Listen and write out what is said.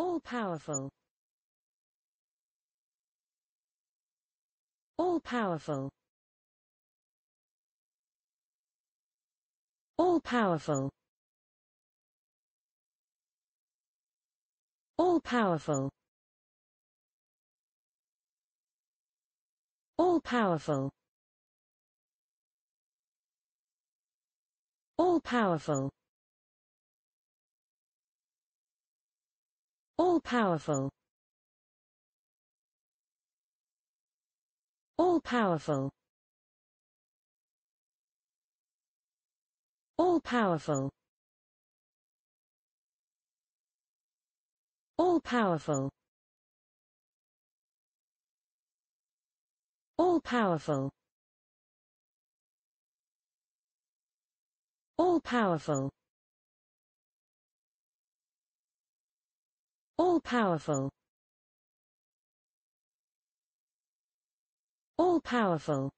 All-powerful All-powerful All-powerful All-powerful All-powerful All-powerful All-powerful. All-powerful. All-powerful. All-powerful. All-powerful. All-powerful. All-powerful All-powerful